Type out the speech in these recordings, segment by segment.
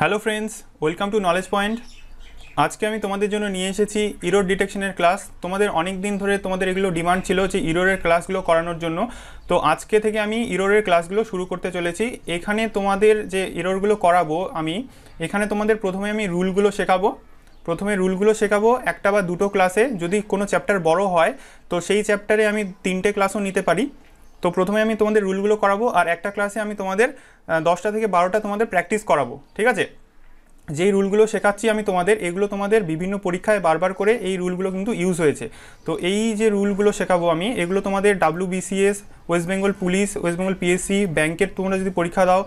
hello friends welcome to knowledge point আজকে আমি তোমাদের জন্য নিয়ে এসেছি ইরোর ডিটেকশনের ক্লাস তোমাদের অনেক দিন ধরে তোমাদের এগুলো ডিমান্ড ছিল যে ইরোরের ক্লাসগুলো করানোর জন্য তো আজকে থেকে আমি ইরোরের ক্লাসগুলো শুরু করতে চলেছি এখানে তোমাদের যে ইরোরগুলো করাবো আমি এখানে তোমাদের প্রথমে আমি রুলগুলো শেখাবো প্রথমে রুলগুলো শেখাবো একটা বা দুটো ক্লাসে যদি কোনো চ্যাপ্টার বড় হয় তো সেই চ্যাপ্টারে আমি তিনটে ক্লাসও নিতে পারি তো প্রথমে আমি তোমাদের রুলগুলো করাবো আর একটা ক্লাসে আমি তোমাদের দশটা থেকে বারোটা তোমাদের প্র্যাকটিস করাবো ঠিক আছে যেই রুলগুলো শেখাচ্ছি আমি তোমাদের এগুলো তোমাদের বিভিন্ন পরীক্ষায় বারবার করে এই রুলগুলো কিন্তু ইউজ হয়েছে তো এই যে রুলগুলো শেখাবো আমি এগুলো তোমাদের W BCS West Bengal police West Bengal PSC ব্যাংকের তোমরা যদি পরীক্ষা দাও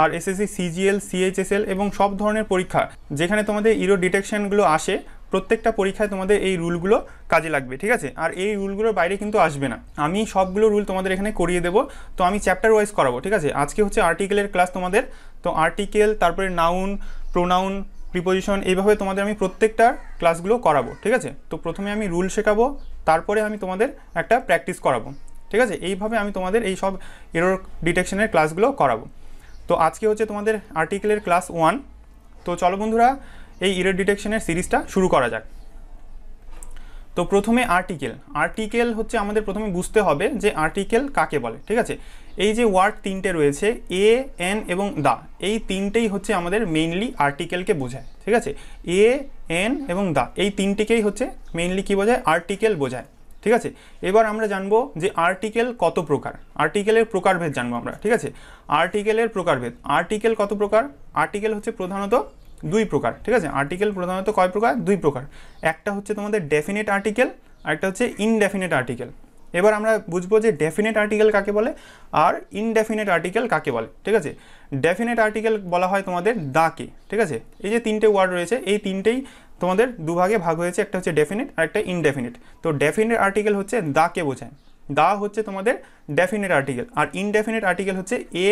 আর এসএসসি সিজিএল সিএইচএসএল এবং সব ধরনের পরীক্ষা যেখানে তোমাদের ইরো ডিটেকশনগুলো আসে প্রত্যেকটা পরীক্ষায় তোমাদের এই রুলগুলো কাজে লাগবে ঠিক আছে আর এই রুলগুলোর বাইরে কিন্তু আসবে না আমি সবগুলো রুল তোমাদের এখানে করিয়ে দেবো তো আমি চ্যাপ্টার ওয়াইজ করাবো ঠিক আছে আজকে হচ্ছে আর্টিকেলের ক্লাস তোমাদের তো আর্টিকেল তারপরে নাউন প্রোনাউন প্রিপোজিশন এইভাবে তোমাদের আমি প্রত্যেকটার ক্লাসগুলো করাবো ঠিক আছে তো প্রথমে আমি রুল শেখাবো তারপরে আমি তোমাদের একটা প্র্যাকটিস করাবো ঠিক আছে এইভাবে আমি তোমাদের এই সব এরোর ডিটেকশনের ক্লাসগুলো করাবো তো আজকে হচ্ছে তোমাদের আর্টিকেলের ক্লাস ওয়ান তো চলো বন্ধুরা এই ইরোড ডিটেকশনের সিরিজটা শুরু করা যাক তো প্রথমে আর্টিকেল আর্টিকেল হচ্ছে আমাদের প্রথমে বুঝতে হবে যে আর্টিকেল কাকে বলে ঠিক আছে এই যে ওয়ার্ড তিনটে রয়েছে এ এন এবং দা এই তিনটেই হচ্ছে আমাদের মেইনলি আর্টিকেলকে বোঝায় ঠিক আছে এ এন এবং দা এই তিনটিকেই হচ্ছে মেইনলি কি বোঝায় আর্টিকেল বোঝায় ঠিক আছে এবার আমরা জানবো যে আর্টিকেল কত প্রকার আর্টিকেলের প্রকারভেদ জানবো আমরা ঠিক আছে আর্টিকেলের প্রকারভেদ আর্টিকেল কত প্রকার আর্টিকেল হচ্ছে প্রধানত দুই প্রকার ঠিক আছে আর্টিকেল প্রধানত কয় প্রকার দুই প্রকার একটা হচ্ছে তোমাদের ডেফিনেট আর্টিকেল আরেকটা হচ্ছে ইনডেফিনেট আর্টিকেল এবার আমরা বুঝবো যে ডেফিনেট আর্টিকেল কাকে বলে আর ইনডেফিনেট আর্টিকেল কাকে বলে ঠিক আছে ডেফিনেট আর্টিকেল বলা হয় তোমাদের দাকে ঠিক আছে এই যে তিনটে ওয়ার্ড রয়েছে এই তিনটেই তোমাদের দুভাগে ভাগ হয়েছে একটা হচ্ছে ডেফিনেট আর একটা ইনডেফিনেট তো ডেফিনেট আর্টিকেল হচ্ছে দাকে বোঝায় দা হচ্ছে তোমাদের ডেফিনেট আর্টিকেল আর ইনডেফিনেট আর্টিকেল হচ্ছে এ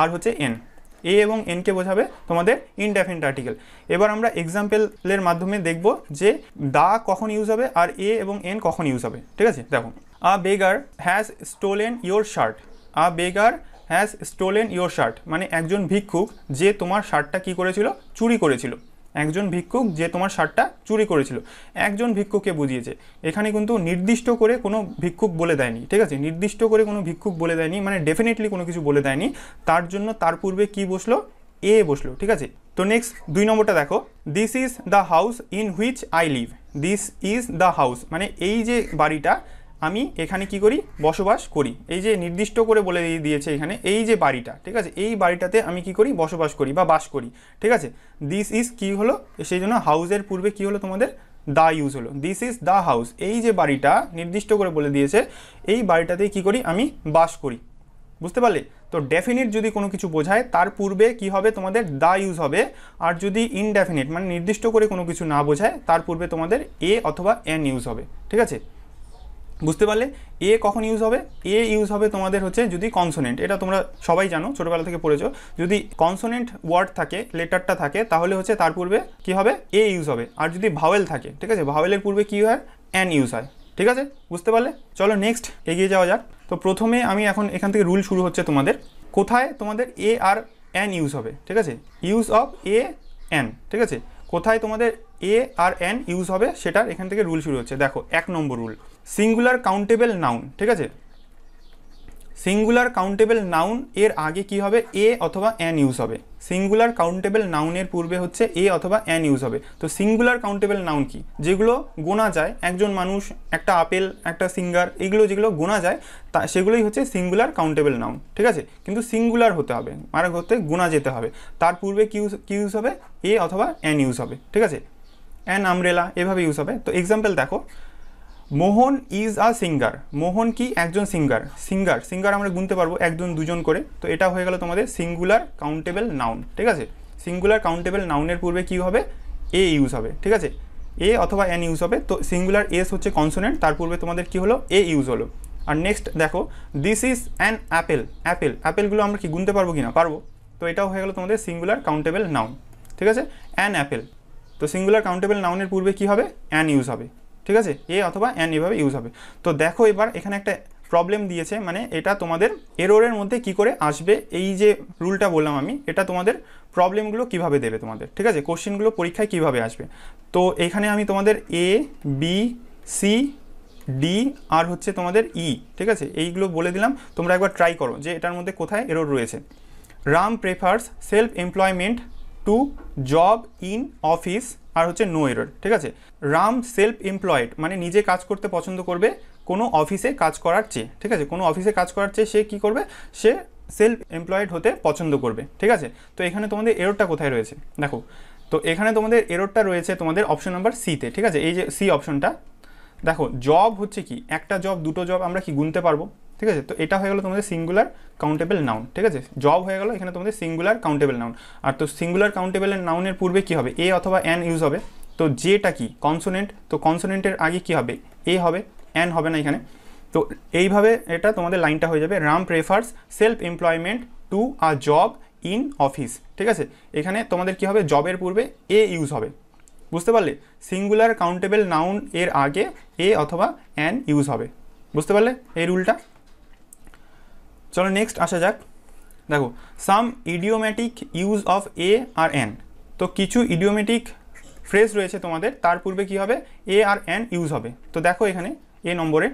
আর হচ্ছে এন এ এবং এনকে বোঝাবে তোমাদের ইনডেফিনিট আর্টিকেল এবার আমরা এক্সাম্পলের মাধ্যমে দেখব যে দা কখন ইউজ হবে আর এ এবং এন কখন ইউজ হবে ঠিক আছে দেখো a beggar has stolen your shirt a beggar has stolen your shirt মানে একজন ভিক্ষুক যে তোমার শার্টটা কি করেছিল চুরি করেছিল একজন ভিক্ষুক যে তোমার শার্টটা চুরি করেছিল একজন ভিক্ষুকে বুঝিয়েছে এখানে কিন্তু নির্দিষ্ট করে কোনো ভিক্ষুক বলে দেয়নি ঠিক আছে নির্দিষ্ট করে কোনো ভিক্ষুক বলে দেয়নি মানে ডেফিনেটলি কোনো কিছু বলে দেয়নি তার জন্য তার পূর্বে কি বসলো এ বসলো ঠিক আছে তো নেক্সট দুই নম্বরটা দেখো this is the house in which I live this is the house মানে এই যে বাড়িটা আমি এখানে কি করি বসবাস করি এই যে নির্দিষ্ট করে বলে দিয়েছে এখানে এই যে বাড়িটা ঠিক আছে এই বাড়িটাতে আমি কি করি বসবাস করি বা বাস করি ঠিক আছে দিস ইজ কি হলো সেই জন্য হাউজের পূর্বে কি হলো তোমাদের দা ইউজ হলো দিস ইজ দা হাউস এই যে বাড়িটা নির্দিষ্ট করে বলে দিয়েছে এই বাড়িটাতে কি করি আমি বাস করি বুঝতে পারলে তো ডেফিনিট যদি কোনো কিছু বোঝায় তার পূর্বে কি হবে তোমাদের দা ইউজ হবে আর যদি ইনডেফিনিট মানে নির্দিষ্ট করে কোনো কিছু না বোঝায় তার পূর্বে তোমাদের এ অথবা এন ইউজ হবে ঠিক আছে বুঝতে পারলে এ কখন ইউজ হবে এ ইউজ হবে তোমাদের হচ্ছে যদি কনসোনেন্ট এটা তোমরা সবাই জানো ছোটোবেলা থেকে পড়েছো যদি কনসোনেন্ট ওয়ার্ড থাকে লেটারটা থাকে তাহলে হচ্ছে তার পূর্বে কি হবে এ ইউজ হবে আর যদি ভাওয়েল থাকে ঠিক আছে ভাওয়েলের পূর্বে কী হয় অ্যান ইউজ হয় ঠিক আছে বুঝতে পারলে চলো নেক্সট এগিয়ে যাওয়া যাক তো প্রথমে আমি এখন এখান থেকে রুল শুরু হচ্ছে তোমাদের কোথায় তোমাদের এ আর অ্যান ইউজ হবে ঠিক আছে ইউজ অফ এ অ্যান ঠিক আছে কোথায় তোমাদের এ আর এন ইউজ হবে সেটার এখান থেকে রুল শুরু হচ্ছে দেখো এক নম্বর রুল সিঙ্গুলার কাউন্টেবল নাউন ঠিক আছে সিঙ্গুলার কাউন্টেবল নাউন এর আগে কি হবে এ অথবা অ্যান ইউজ হবে সিঙ্গুলার কাউন্টেবল নাউনের পূর্বে হচ্ছে এ অথবা অ্যান ইউজ হবে তো সিঙ্গুলার কাউন্টেবল নাউন কি যেগুলো গোনা যায় একজন মানুষ একটা আপেল একটা সিঙ্গার এগুলো যেগুলো গোনা যায় তা সেগুলোই হচ্ছে সিঙ্গুলার কাউন্টেবল নাউন ঠিক আছে কিন্তু সিঙ্গুলার হতে হবে আর মানে হতে গোনা যেতে হবে তার পূর্বে কি ইউজ হবে এ অথবা অ্যান ইউজ হবে ঠিক আছে অ্যান আমরেলা এভাবে ইউজ হবে তো এক্সাম্পল দেখো মোহন ইজ আ সিঙ্গার মোহন কি একজন সিঙ্গার সিঙ্গার সিঙ্গার আমরা গুনতে পারবো একজন দুজন করে তো এটা হয়ে গেল তোমাদের সিঙ্গুলার কাউন্টেবল নাউন ঠিক আছে সিঙ্গুলার কাউন্টেবল নাউনের পূর্বে কি হবে এ ইউজ হবে ঠিক আছে এ অথবা অ্যান ইউজ হবে তো সিঙ্গুলার এস হচ্ছে কনসোনেন্ট তার পূর্বে তোমাদের কি হলো এ ইউজ হলো আর নেক্সট দেখো this is an apple apple অ্যাপেলগুলো আমরা কি গুনতে পারবো কি না পারবো তো এটাও হয়ে গেল তোমাদের সিঙ্গুলার কাউন্টেবল নাউন ঠিক আছে অ্যান অ্যাপেল তো সিঙ্গুলার কাউন্টেবল নাউনের পূর্বে কি হবে অ্যান ইউজ হবে ঠিক আছে এ অথবা অ্যান এভাবে ইউজ হবে তো দেখো এবার এখানে একটা প্রবলেম দিয়েছে মানে এটা তোমাদের এরোরের মধ্যে কি করে আসবে এই যে রুলটা বললাম আমি এটা তোমাদের প্রবলেমগুলো কিভাবে দেবে তোমাদের ঠিক আছে কোশ্চেনগুলো পরীক্ষায় কিভাবে আসবে তো এখানে আমি তোমাদের এ বি সি ডি আর হচ্ছে তোমাদের ই e, ঠিক আছে এইগুলো বলে দিলাম তোমরা একবার ট্রাই করো যে এটার মধ্যে কোথায় এরোর রয়েছে Ram prefers self employment to job in office আর হচ্ছে নো এরর ঠিক আছে রাম সেলফ এমপ্লয়েড মানে নিজে কাজ করতে পছন্দ করবে কোনো অফিসে কাজ করার চেয়ে ঠিক আছে কোনো অফিসে কাজ করার চেয়ে সে কী করবে সে সেলফ এমপ্লয়েড হতে পছন্দ করবে ঠিক আছে তো এখানে তোমাদের এরোরটা কোথায় রয়েছে দেখো তো এখানে তোমাদের এরোরটা রয়েছে তোমাদের অপশন নাম্বার সিতে ঠিক আছে এই যে সি অপশনটা দেখো জব হচ্ছে কি একটা জব দুটো জব আমরা কি গুনতে পারবো ঠিক আছে তো এটা হয়ে গেলো তোমাদের সিঙ্গুলার কাউন্টেবল নাউন ঠিক আছে জব হয়ে গেলো এখানে তোমাদের সিঙ্গুলার কাউন্টেবল নাউন আর তো সিঙ্গুলার কাউন্টেবল নাউনের পূর্বে কী হবে এ অথবা অ্যান ইউজ হবে তো জেটা কি কনসোনেন্ট তো কনসোনেন্টের আগে কি হবে এ হবে অ্যান হবে না এখানে তো এইভাবে এটা তোমাদের লাইনটা হয়ে যাবে Ram prefers self employment to a job in office ঠিক আছে এখানে তোমাদের কি হবে জবের পূর্বে এ ইউজ হবে বুঝতে পারলে সিঙ্গুলার কাউন্টেবল নাউন এর আগে এ অথবা অ্যান ইউজ হবে বুঝতে পারলে এই রুলটা চলো নেক্সট আসা যাক দেখো some idiomatic use of a আর এন তো কিছু ইডিওম্যাটিক ফ্রেজ রয়েছে তোমাদের তার পূর্বে কি হবে এ আর এন ইউজ হবে তো দেখো এখানে এ নম্বরে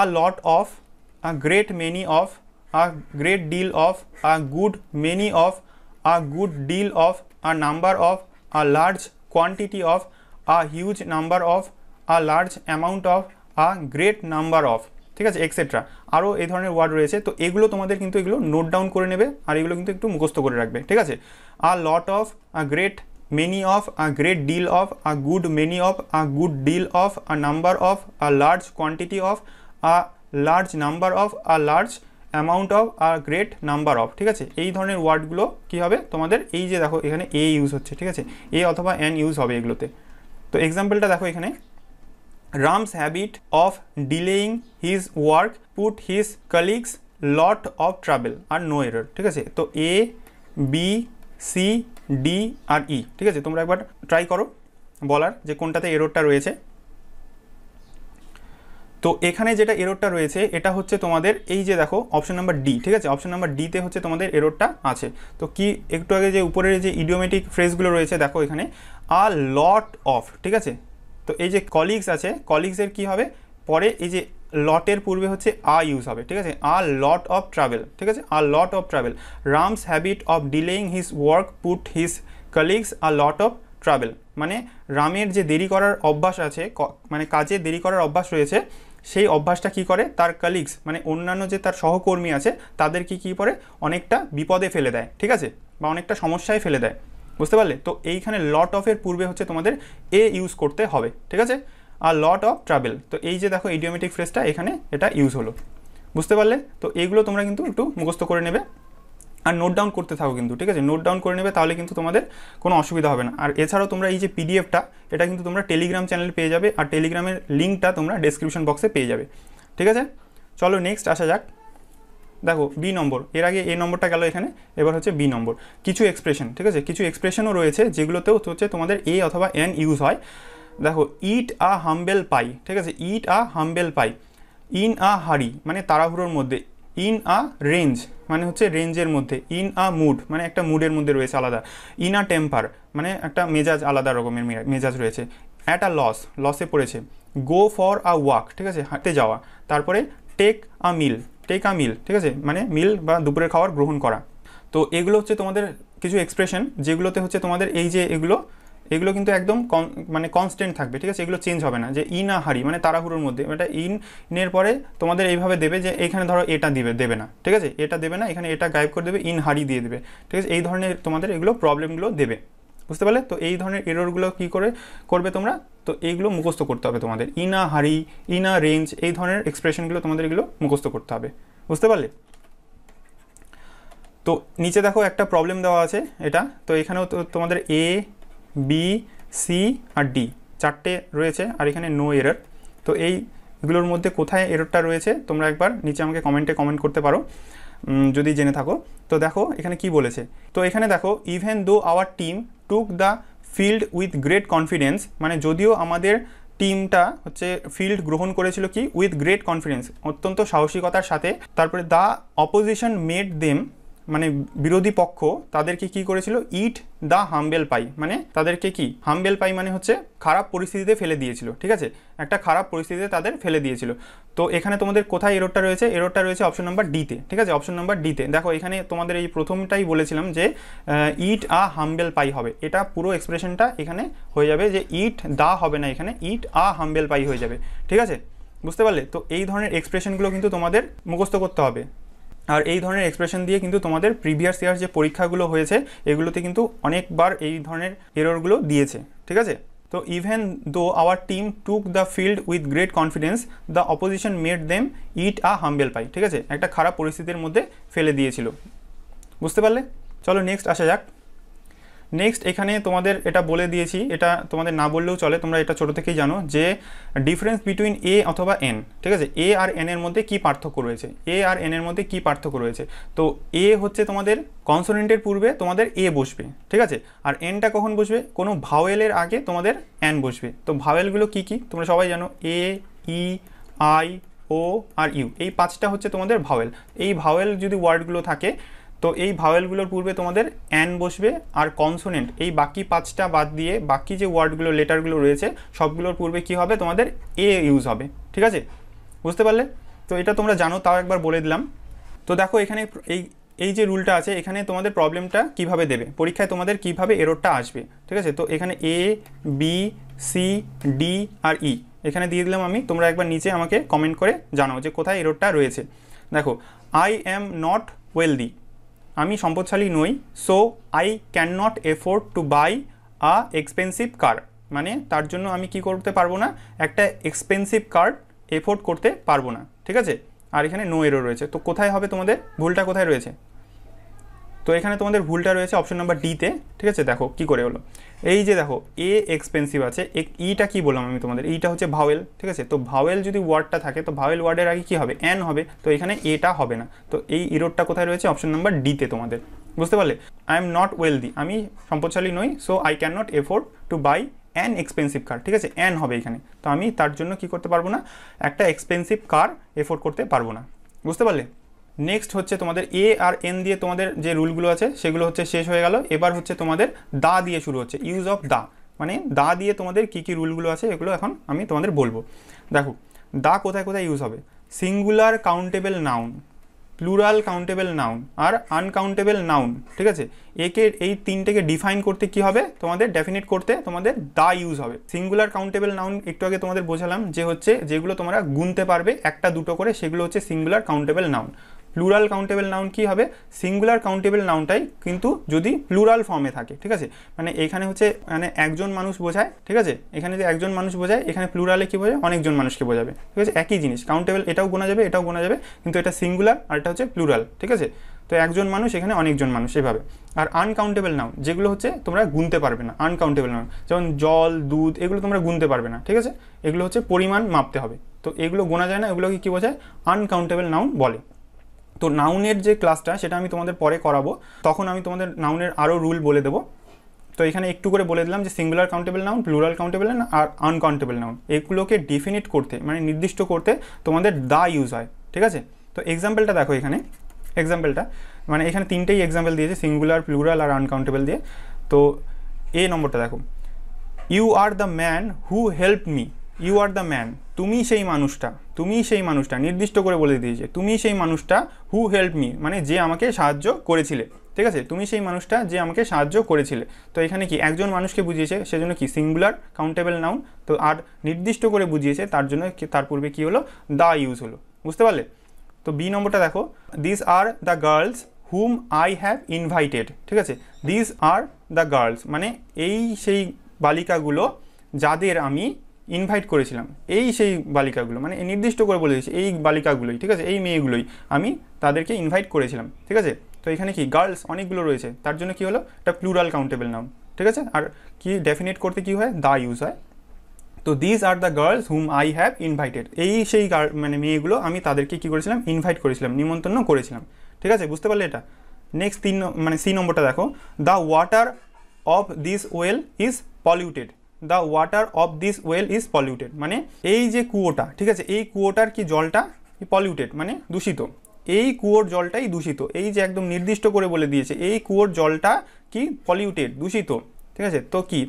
a lot of a great many of a great deal of a good many of a good deal of a number of a large quantity of a huge number of a large amount of a great number of ঠিক আছে etcetera আরও এই ধরনের word রয়েছে তো এগুলো তোমাদের কিন্তু এগুলো নোট ডাউন করে নেবে আর এগুলো কিন্তু একটু মুখস্থ করে রাখবে ঠিক আছে আর lot of a great many of a great deal of a good many of a good deal of a number of a large quantity of a large number of a large amount of আর great number of ঠিক আছে এই ধরনের ওয়ার্ডগুলো কি হবে তোমাদের এই যে দেখো এখানে এ ইউজ হচ্ছে ঠিক আছে এ অথবা এন ইউজ হবে এগুলোতে তো এক্সাম্পলটা দেখো এখানে Ram's habit of delaying his work put his colleagues lot of trouble আর নো error ঠিক আছে তো এ বি সি ডি আর ই e, ঠিক আছে তোমরা একবার ট্রাই করো বলার যে কোনটাতে এররটা রয়েছে তো এখানে যেটা এররটা রয়েছে এটা হচ্ছে তোমাদের এই যে দেখো অপশন নাম্বার ডি ঠিক আছে অপশন নাম্বার ডিতে হচ্ছে তোমাদের এররটা আছে তো কি একটু আগে যে উপরের যে ইডিওমেটিক ফ্রেজগুলো রয়েছে দেখো এখানে আ লট অফ ঠিক আছে তো এই যে কলিগস আছে কলিগসের কি হবে পরে এই যে লটের পূর্বে হচ্ছে আ ইউজ হবে ঠিক আছে আ লট অফ ট্রাভেল ঠিক আছে a lot of travel Ram's habit of delaying his work put his colleagues a lot of travel মানে রামের যে দেরি করার অভ্যাস আছে মানে কাজে দেরি করার অভ্যাস রয়েছে সেই অভ্যাসটা কি করে তার কালিগস মানে অন্যান্য যে তার সহকর্মী আছে তাদেরকে কি করে অনেকটা বিপদে ফেলে দেয় ঠিক আছে বা অনেকটা সমস্যায় ফেলে দেয় বুঝতে পারলে তো এইখানে লট অফের পূর্বে হচ্ছে তোমাদের এ ইউজ করতে হবে ঠিক আছে আর লট অফ ট্রাভেল তো এই যে দেখো ইডিওমেটিক ফ্রেসটা এখানে এটা ইউজ হলো বুঝতে পারলে তো এইগুলো তোমরা কিন্তু একটু মুখস্ত করে নেবে আর নোট ডাউন করতে থাকো কিন্তু ঠিক আছে নোট ডাউন করে নেবে তাহলে কিন্তু তোমাদের কোনো অসুবিধা হবে না আর এছাড়াও তোমরা এই যে পিডিএফটা এটা কিন্তু তোমরা টেলিগ্রাম চ্যানেলে পেয়ে যাবে আর টেলিগ্রামের লিঙ্কটা তোমরা ডেসক্রিপশন বক্সে পেয়ে যাবে ঠিক আছে চলো নেক্সট আসা যাক দেখো বি নম্বর এর আগে এ নম্বরটা গেল এখানে এবার হচ্ছে বি নম্বর কিছু এক্সপ্রেশন ঠিক আছে কিছু এক্সপ্রেশনও রয়েছে যেগুলোতেও হচ্ছে তোমাদের এ অথবা এন ইউজ হয় দেখো ইট আ হাম্বেল পাই ঠিক আছে ইট a humble pi in a হারি মানে তাড়াহুড়োর মধ্যে ইন আ রেঞ্জ মানে হচ্ছে রেঞ্জের মধ্যে ইন আ মুড মানে একটা মুডের মধ্যে রয়েছে আলাদা ইন আ টেম্পার মানে একটা মেজাজ আলাদা রকমের মেজাজ রয়েছে অ্যাট আ লস লসে পড়েছে গো ফর আ ওয়াক ঠিক আছে হাঁটতে যাওয়া তারপরে টেক আ মিল আ মিল ঠিক আছে মানে মিল বা দুপুরের খাবার গ্রহণ করা তো এগুলো হচ্ছে তোমাদের কিছু এক্সপ্রেশন যেগুলোতে হচ্ছে তোমাদের এই যে এগুলো এগুলো কিন্তু একদম মানে কনস্ট্যান্ট থাকবে ঠিক আছে এগুলো চেঞ্জ হবে না যে ইন আ হারি মানে তাড়াহুড়োর মধ্যে এটা ইন ইনের পরে তোমাদের এইভাবে দেবে যে এখানে ধরো এটা দিবে দেবে না ঠিক আছে এটা দেবে না এখানে এটা গায়েব করে দেবে ইন হারি দিয়ে দেবে ঠিক আছে এই ধরনের তোমাদের এগুলো প্রবলেমগুলো দেবে বুঝতে পারলে তো এই ধরনের এররগুলো কি করে করবে তোমরা তো এইগুলো মুখস্থ করতে হবে তোমাদের ইনা হারি ইনা রেঞ্জ এই ধরনের এক্সপ্রেশনগুলো তোমাদের এগুলো মুখস্থ করতে হবে বুঝতে পারলে তো নিচে দেখো একটা প্রবলেম দেওয়া আছে এটা তো এখানেও তো তোমাদের এ বি সি আর ডি চারটে রয়েছে আর এখানে নো এরর তো এইগুলোর মধ্যে কোথায় এররটা রয়েছে তোমরা একবার নিচে আমাকে কমেন্টে কমেন্ট করতে পারো যদি জেনে থাকো তো দেখো এখানে কি বলেছে তো এখানে দেখো even though our team took the field with great confidence মানে যদিও আমাদের টিমটা হচ্ছে ফিল্ড গ্রহণ করেছিল কি উইথ গ্রেট কনফিডেন্স অত্যন্ত সাহসিকতার সাথে তারপরে দ্য অপোজিশন মেড দেম মানে বিরোধী পক্ষ তাদেরকে কি করেছিল ইট দ্য হাম্বেল পাই মানে তাদেরকে কি হাম্বেল পাই মানে হচ্ছে খারাপ পরিস্থিতিতে ফেলে দিয়েছিল ঠিক আছে একটা খারাপ পরিস্থিতিতে তাদের ফেলে দিয়েছিল তো এখানে তোমাদের কোথায় এরোরটা রয়েছে এরোরটা রয়েছে অপশন নাম্বার ডিতে ঠিক আছে অপশন নাম্বার ডিতে দেখো এখানে তোমাদের এই প্রথমটাই বলেছিলাম যে ইট আ হাম্বেল পাই হবে এটা পুরো এক্সপ্রেশনটা এখানে হয়ে যাবে যে ইট দা হবে না এখানে ইট আ হাম্বেল পাই হয়ে যাবে ঠিক আছে বুঝতে পারলে তো এই ধরনের এক্সপ্রেশনগুলো কিন্তু তোমাদের মুখস্থ করতে হবে আর এই ধরনের এক্সপ্রেশন দিয়ে কিন্তু তোমাদের প্রিভিয়াস ইয়ার যে পরীক্ষাগুলো হয়েছে এগুলোতে কিন্তু অনেকবার এই ধরনের এররগুলো দিয়েছে ঠিক আছে তো even though our team took the field with great confidence the opposition made them eat a humble pie ঠিক আছে একটা খারাপ পরিস্থিতির মধ্যে ফেলে দিয়েছিল বুঝতে পারলে চলো নেক্সট আসা যাক নেক্সট এখানে তোমাদের এটা বলে দিয়েছি এটা তোমাদের না বললেও চলে তোমরা এটা ছোটো থেকেই জানো যে ডিফারেন্স বিটুইন এ অথবা এন ঠিক আছে এ আর এন এর মধ্যে কি পার্থক্য রয়েছে এ আর এন এর মধ্যে কি পার্থক্য রয়েছে তো এ হচ্ছে তোমাদের কনসোনেন্টের পূর্বে তোমাদের এ বসবে ঠিক আছে আর এনটা কখন বসবে কোনো ভাওয়েলের আগে তোমাদের এন বসবে তো ভাওয়েলগুলো কি কি তোমরা সবাই জানো এ E I O are you এই পাঁচটা হচ্ছে তোমাদের ভাওয়েল এই ভাওয়েল যদি ওয়ার্ডগুলো থাকে তো এই ভাওয়েলগুলোর পূর্বে তোমাদের অ্যান বসবে আর কনসোনেন্ট এই বাকি পাঁচটা বাদ দিয়ে বাকি যে ওয়ার্ডগুলো লেটারগুলো রয়েছে সবগুলোর পূর্বে কি হবে তোমাদের এ ইউজ হবে ঠিক আছে বুঝতে পারলে তো এটা তোমরা জানো তাও একবার বলে দিলাম তো দেখো এখানে এই এই যে রুলটা আছে এখানে তোমাদের প্রবলেমটা কিভাবে দেবে পরীক্ষায় তোমাদের কিভাবে এরোরটা আসবে ঠিক আছে তো এখানে এ বি সি ডি আর ই e, এখানে দিয়ে দিলাম আমি তোমরা একবার নিচে আমাকে কমেন্ট করে জানাও যে কোথায় এরোরটা রয়েছে দেখো আই অ্যাম নট ওয়েলদি আমি সম্পদশালী নই so I cannot afford to buy a expensive car মানে তার জন্য আমি কি করতে পারবো না একটা এক্সপেন্সিভ কার এফোর্ড করতে পারবো না ঠিক আছে আর এখানে নো এরো রয়েছে তো কোথায় হবে তোমাদের ভুলটা কোথায় রয়েছে তো এখানে তোমাদের ভুলটা রয়েছে অপশন নাম্বার ডিতে ঠিক আছে দেখো কি করে হলো এই যে দেখো এ এক্সপেন্সিভ আছে ইটা কি বললাম আমি তোমাদের ইটা হচ্ছে ভাওয়েল ঠিক আছে তো ভাওয়েল যদি ওয়ার্ডটা থাকে তো ভাওয়েল ওয়ার্ডের আগে কি হবে অ্যান হবে তো এখানে এটা হবে না তো এই ইরোডটা কোথায় রয়েছে অপশন নাম্বার ডিতে তোমাদের বুঝতে পারলে আই এম নট ওয়েলদি আমি সম্পদশালী নই so I cannot afford to buy an expensive car ঠিক আছে অ্যান হবে এখানে তো আমি তার জন্য কি করতে পারবো না একটা এক্সপেন্সিভ কার এফোর্ড করতে পারবো না বুঝতে পারলে নেক্সট হচ্ছে তোমাদের এ আর এন দিয়ে তোমাদের যে রুলগুলো আছে সেগুলো হচ্ছে শেষ হয়ে গেল এবার হচ্ছে তোমাদের দা দিয়ে শুরু হচ্ছে ইউজ অফ দা মানে দা দিয়ে তোমাদের কি কি রুলগুলো আছে এগুলো এখন আমি তোমাদের বলবো দেখো দা কোথায় কোথায় ইউজ হবে singular countable noun plural countable noun আর আনকাউন্টেবল নাউন ঠিক আছে একে এই তিনটেকে ডিফাইন করতে কি হবে তোমাদের ডেফিনেট করতে তোমাদের দা ইউজ হবে সিঙ্গুলার কাউন্টেবল নাউন একটু আগে তোমাদের বোঝালাম যে হচ্ছে যেগুলো তোমরা গুনতে পারবে একটা দুটো করে সেগুলো হচ্ছে singular countable noun plural countable noun কি হবে সিঙ্গুলার কাউন্টেবল নাউনটাই কিন্তু যদি প্লুরাল ফর্মে থাকে ঠিক আছে মানে এখানে হচ্ছে মানে একজন মানুষ বোঝায় ঠিক আছে এখানে যদি একজন মানুষ বোঝায় এখানে প্লুরালে কী বোঝায় অনেকজন মানুষকে বোঝাবে ঠিক আছে একই জিনিস কাউন্টেবল এটাও গোনা যাবে এটাও গোনা যাবে কিন্তু এটা সিঙ্গুলার আর এটা হচ্ছে প্লুরাল ঠিক আছে তো একজন মানুষ এখানে অনেকজন মানুষ এভাবে আর আনকাউন্টেবল নাউন যেগুলো হচ্ছে তোমরা গুনতে পারবে না আনকাউন্টেবল নাউন যেমন জল দুধ এগুলো তোমরা গুনতে পারবে না ঠিক আছে এগুলো হচ্ছে পরিমাণ মাপতে হবে তো এগুলো গোনা যায় না এগুলোকে কী বোঝায় আনকাউন্টেবল নাউন বলে তো নাউনের যে ক্লাসটা সেটা আমি তোমাদের পরে করাবো তখন আমি তোমাদের নাউনের আরও রুল বলে দেবো তো এখানে একটু করে বলে দিলাম যে singular countable noun plural countable noun আর আনকাউন্টেবল নাউন এগুলোকে ডিফিনিট করতে মানে নির্দিষ্ট করতে তোমাদের দা ইউজ হয় ঠিক আছে তো এক্সাম্পলটা দেখো এখানে এক্সাম্পলটা মানে এখানে তিনটেই এক্সাম্পল দিয়েছে সিঙ্গুলার প্লুরাল আর আনকাউন্টেবল দিয়ে তো এ নম্বরটা দেখো you are the man who help me you are the man তুমি সেই মানুষটা তুমি সেই মানুষটা নির্দিষ্ট করে বলে দিয়েছে তুমি সেই মানুষটা হু হেল্প মি মানে যে আমাকে সাহায্য করেছিলে ঠিক আছে তুমি সেই মানুষটা যে আমাকে সাহায্য করেছিলে তো এখানে কি একজন মানুষকে বুঝিয়েছে সেজন্য কি সিঙ্গুলার কাউন্টেবল নাউন তো আর নির্দিষ্ট করে বুঝিয়েছে তার জন্য তার পূর্বে কি হলো দ্য ইউজ হলো বুঝতে পারলে তো বি নম্বরটা দেখো this are the girls whom I have invited ঠিক আছে দিস আর দ্য গার্লস মানে এই সেই বালিকাগুলো যাদের আমি ইনভাইট করেছিলাম এই সেই বালিকাগুলো মানে নির্দিষ্ট করে বলে দিয়েছি এই বালিকাগুলোই ঠিক আছে এই মেয়েগুলোই আমি তাদেরকে ইনভাইট করেছিলাম ঠিক আছে তো এখানে কি গার্লস অনেকগুলো রয়েছে তার জন্য কি হলো একটা প্লুরাল কাউন্টেবল নাম ঠিক আছে আর কি ডেফিনেট করতে কি হয় দা ইউজ হয় তো these are the girls whom I have invited এই সেই মানে মেয়েগুলো আমি তাদেরকে কী করেছিলাম ইনভাইট করেছিলাম নিমন্ত্রণ করেছিলাম ঠিক আছে বুঝতে পারলে এটা নেক্সট তিন মানে সি নম্বরটা দেখো the water of this well is polluted the water of this well is polluted মানে এই যে কুয়োটা ঠিক আছে এই কুয়োটার কি জলটা পলিউটেড মানে দূষিত এই কুয়োর জলটাই দূষিত এই যে একদম নির্দিষ্ট করে বলে দিয়েছে এই কুয়োর জলটা কি পলিউটেড দূষিত ঠিক আছে তো কি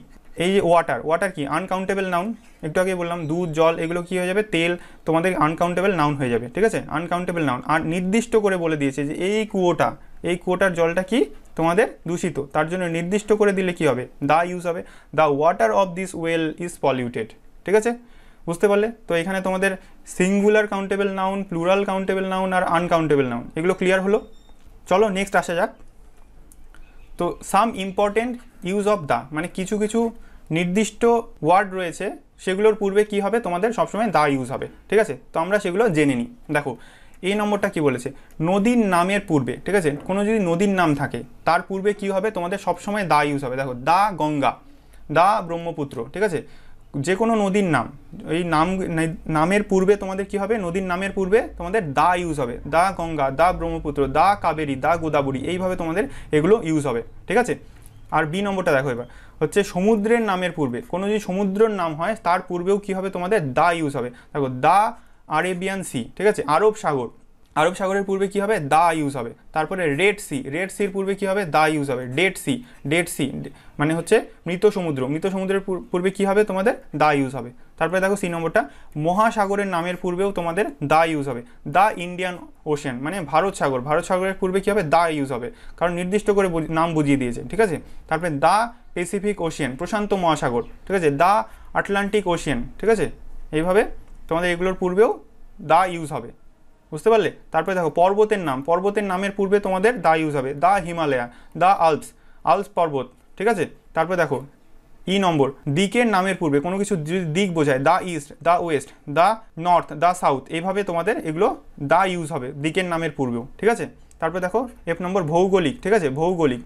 এই যে ওয়াটার ওয়াটার কি আনকাউন্টেবল নাউন একটু আগে বললাম দুধ জল এগুলো কি হয়ে যাবে তেল তোমাদের আনকাউন্টেবল নাউন হয়ে যাবে ঠিক আছে আনকাউন্টেবল নাউন আর নির্দিষ্ট করে বলে দিয়েছে যে এই কুয়োটা এই কুয়োটার জলটা কি তোমাদের দূষিত তার জন্য নির্দিষ্ট করে দিলে কি হবে দা ইউজ হবে the water of this well is polluted ঠিক আছে বুঝতে পারলে তো এখানে তোমাদের singular countable noun plural countable noun আর আনকাউন্টেবল নাউন এগুলো ক্লিয়ার হলো চলো নেক্সট আসা যাক তো some important use of the মানে কিছু কিছু নির্দিষ্ট ওয়ার্ড রয়েছে সেগুলোর পূর্বে কি হবে তোমাদের সবসময় দা ইউজ হবে ঠিক আছে তো আমরা সেগুলো জেনে নিই দেখো এই নম্বরটা কি বলেছে নদীর নামের পূর্বে ঠিক আছে কোনো যদি নদীর নাম থাকে তার পূর্বে কি হবে তোমাদের সবসময় দা ইউজ হবে দেখো দা গঙ্গা দা ব্রহ্মপুত্র ঠিক আছে যে কোনো নদীর নাম এই নাম নামের পূর্বে তোমাদের কি হবে নদীর নামের পূর্বে তোমাদের দা ইউজ হবে দা গঙ্গা দা ব্রহ্মপুত্র দা কাবেরী দা গোদাবরী এইভাবে তোমাদের এগুলো ইউজ হবে ঠিক আছে আর বি নম্বরটা দেখো এবার হচ্ছে সমুদ্রের নামের পূর্বে কোনো যদি সমুদ্রের নাম হয় তার পূর্বেও কি হবে তোমাদের দা ইউজ হবে দেখো দা আরেবিয়ান সি ঠিক আছে আরব সাগর আরব সাগরের পূর্বে কি হবে দা ইউজ হবে তারপরে রেড সি রেড সির পূর্বে কি হবে দা ইউজ হবে ডেড সি ডেড সি মানে হচ্ছে মৃত সমুদ্র মৃত সমুদ্রের পূর্বে কি হবে তোমাদের দা ইউজ হবে তারপরে দেখো সি নম্বরটা মহাসাগরের নামের পূর্বেও তোমাদের দা ইউজ হবে দা ইন্ডিয়ান ওশেন মানে ভারত সাগর ভারত সাগরের পূর্বে কি হবে দা ইউজ হবে কারণ নির্দিষ্ট করে নাম বুঝিয়ে দিয়েছে ঠিক আছে তারপরে দা প্যাসিফিক ওশিয়ান প্রশান্ত মহাসাগর ঠিক আছে দা আটলান্টিক ওশিয়ান ঠিক আছে এইভাবে তোমাদের এগুলোর পূর্বেও দা ইউজ হবে বুঝতে পারলে তারপরে দেখো পর্বতের নাম পর্বতের নামের পূর্বে তোমাদের দা ইউজ হবে the Himalaya the Alps Alps পর্বত ঠিক আছে তারপরে দেখো ই নম্বর দিকের নামের পূর্বে কোনো কিছু দিক বোঝায় the east the west the north the south এইভাবে তোমাদের এগুলো দা ইউজ হবে দিকের নামের পূর্বেও ঠিক আছে তারপরে দেখো এফ নম্বর ভৌগোলিক ঠিক আছে ভৌগোলিক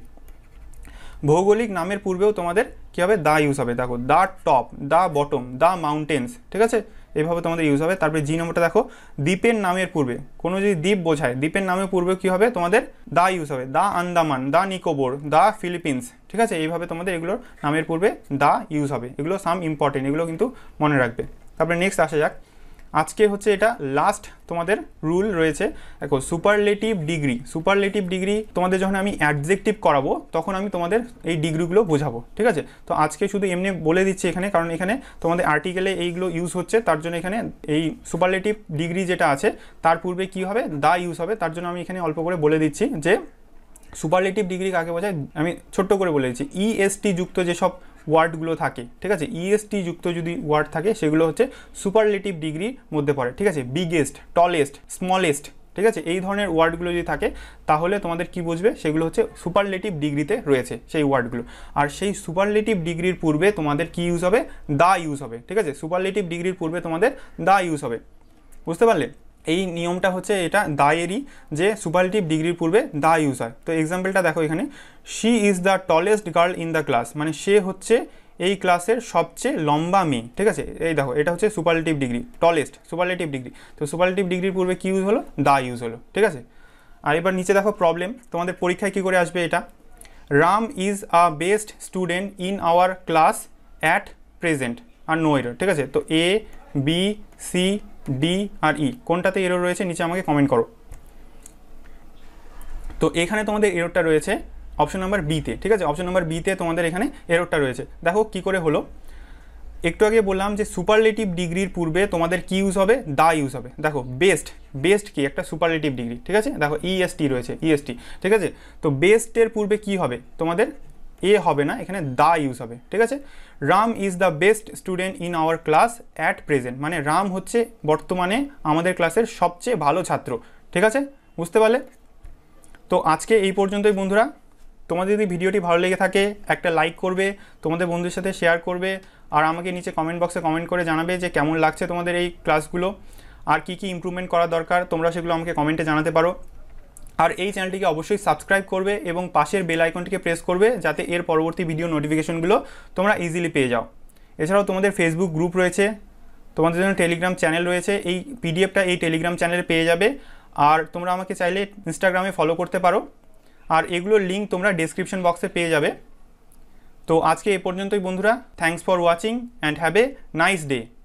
ভৌগোলিক নামের পূর্বেও তোমাদের কী হবে দা ইউজ হবে দেখো the top the bottom the mountains ঠিক আছে এভাবে তোমাদের ইউজ হবে তারপরে জি নম্বরটা দেখো দ্বীপের নামের পূর্বে কোনো যদি দ্বীপ বোঝায় দ্বীপের নামের পূর্বে কী হবে তোমাদের দা ইউজ হবে the Andaman the Nicobar the Philippines ঠিক আছে এইভাবে তোমাদের এগুলোর নামের পূর্বে দা ইউজ হবে এগুলো সাম ইম্পর্টেন্ট এগুলো কিন্তু মনে রাখবে তারপরে নেক্সট আসা যাক আজকে হচ্ছে এটা লাস্ট তোমাদের রুল রয়েছে দেখো সুপারলেটিভ ডিগ্রি সুপারলেটিভ ডিগ্রি তোমাদের যখন আমি অ্যাডজেক্টিভ করাবো তখন আমি তোমাদের এই ডিগ্রিগুলো বোঝাবো ঠিক আছে তো আজকে শুধু এমনি বলে দিচ্ছি এখানে কারণ এখানে তোমাদের আর্টিকেলে এইগুলো ইউজ হচ্ছে তার জন্য এখানে এই সুপারলেটিভ ডিগ্রি যেটা আছে তার পূর্বে কি হবে দা ইউজ হবে তার জন্য আমি এখানে অল্প করে বলে দিচ্ছি যে সুপারলেটিভ ডিগ্রি কাকে বোঝায় আমি ছোট্ট করে বলে দিচ্ছি ইএসটি e যুক্ত যেসব ওয়ার্ডগুলো থাকে ঠিক আছে ইএসটি e যুক্ত যদি ওয়ার্ড থাকে সেগুলো হচ্ছে সুপারলেটিভ ডিগ্রির মধ্যে পড়ে ঠিক আছে বিগেস্ট টলেস্ট স্মলেস্ট ঠিক আছে এই ধরনের ওয়ার্ডগুলো যদি থাকে তাহলে তোমাদের কি বুঝবে সেগুলো হচ্ছে সুপারলেটিভ ডিগ্রিতে রয়েছে সেই ওয়ার্ডগুলো আর সেই সুপারলেটিভ ডিগ্রির পূর্বে তোমাদের কি ইউজ হবে দা ইউজ হবে ঠিক আছে সুপারলেটিভ ডিগ্রির পূর্বে তোমাদের দা ইউজ হবে বুঝতে পারলে এই নিয়মটা হচ্ছে এটা দা এরই যে সুপারলেটিভ ডিগ্রির পূর্বে দা ইউজ হয় তো এক্সাম্পলটা দেখো এখানে she is the tallest girl in the class মানে সে হচ্ছে এই ক্লাসের সবচেয়ে লম্বা মেয়ে ঠিক আছে এই দেখো এটা হচ্ছে superlative degree tallest superlative degree তো সুপারলেটিভ ডিগ্রির পূর্বে কী ইউজ হলো দা ইউজ হলো ঠিক আছে আর এবার নিচে দেখো প্রবলেম তোমাদের পরীক্ষায় কী করে আসবে এটা Ram is a best student in our class at present আর নো এর ঠিক আছে তো এ বি সি ডি আর ই e, কোনটাতে এরর রয়েছে নিচে আমাকে কমেন্ট করো তো এখানে তোমাদের এররটা রয়েছে অপশন নাম্বার বিতে ঠিক আছে অপশন নাম্বার বিতে তোমাদের এখানে এররটা রয়েছে দেখো কি করে হলো একটু আগে বললাম যে সুপারলেটিভ ডিগ্রির পূর্বে তোমাদের কি ইউজ হবে দা ইউজ হবে দেখো বেস্ট বেস্ট কি একটা সুপারলেটিভ ডিগ্রি ঠিক আছে দেখো ইএসটি e রয়েছে ইএসটি e ঠিক আছে তো বেস্টের পূর্বে কি হবে তোমাদের এ হবে না এখানে দা ইউজ হবে ঠিক আছে Ram is the best student in our class at present মানে রাম হচ্ছে বর্তমানে আমাদের ক্লাসের সবচেয়ে ভালো ছাত্র ঠিক আছে বুঝতে পারলে তো আজকে এই পর্যন্তই বন্ধুরা তোমাদের যদি ভিডিওটি ভালো লেগে থাকে একটা লাইক করবে তোমাদের বন্ধুর সাথে শেয়ার করবে আর আমাকে নিচে কমেন্ট বক্সে কমেন্ট করে জানাবে যে কেমন লাগছে তোমাদের এই ক্লাসগুলো আর কি কি ইম্প্রুভমেন্ট করা দরকার তোমরা সেগুলো আমাকে কমেন্টে জানাতে পারো আর এই চ্যানেলটিকে অবশ্যই সাবস্ক্রাইব করবে এবং পাশের বেল আইকনটিকে প্রেস করবে যাতে এর পরবর্তী ভিডিও নোটিফিকেশনগুলো তোমরা ইজিলি পেয়ে যাও এছাড়াও তোমাদের ফেসবুক গ্রুপ রয়েছে তোমাদের জন্য টেলিগ্রাম চ্যানেল রয়েছে এই পিডিএফটা এই টেলিগ্রাম চ্যানেলে পেয়ে যাবে আর তোমরা আমাকে চাইলে ইনস্টাগ্রামে ফলো করতে পারো আর এগুলোর লিঙ্ক তোমরা ডেসক্রিপশন বক্সে পেয়ে যাবে তো আজকে এ পর্যন্তই বন্ধুরা thanks for watching and have a nice day